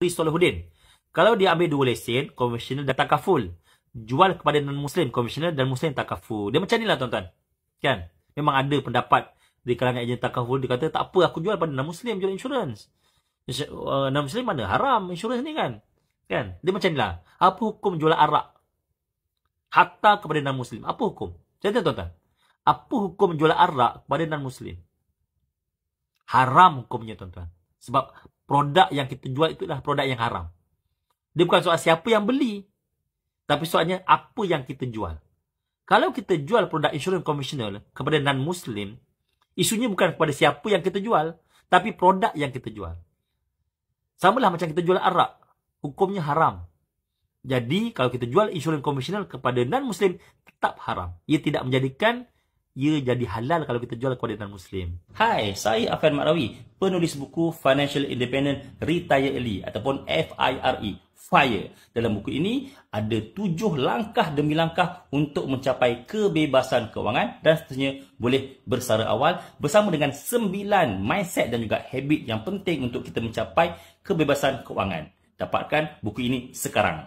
Tulis oleh Kalau dia ambil dua lesen, konvensional dan takaful. Jual kepada non-Muslim, konvensional dan Muslim takaful. Dia macam ni lah tuan-tuan. Kan? Memang ada pendapat di kalangan ejen takaful. Dia kata, tak apa aku jual pada non-Muslim, jual insurans. Uh, non-Muslim mana? Haram insurans ni kan? Kan? Dia macam ni lah. Apa hukum jual arak? Hatta kepada non-Muslim. Apa hukum? Saya tanya tuan-tuan. Apa hukum jual arak kepada non-Muslim? Haram hukumnya tuan-tuan. Sebab produk yang kita jual itulah produk yang haram. Dia bukan soal siapa yang beli. Tapi soalnya apa yang kita jual. Kalau kita jual produk insurans komisional kepada non-Muslim, isunya bukan kepada siapa yang kita jual, tapi produk yang kita jual. Sama lah macam kita jual arak. Hukumnya haram. Jadi, kalau kita jual insurans komisional kepada non-Muslim, tetap haram. Ia tidak menjadikan ia jadi halal kalau kita jual kepada orang muslim Hai, saya Afan Marawi, penulis buku Financial Independent Retire Early ataupun FIRE. FIRE. Dalam buku ini, ada tujuh langkah demi langkah untuk mencapai kebebasan kewangan dan seterusnya boleh bersara awal bersama dengan sembilan mindset dan juga habit yang penting untuk kita mencapai kebebasan kewangan. Dapatkan buku ini sekarang.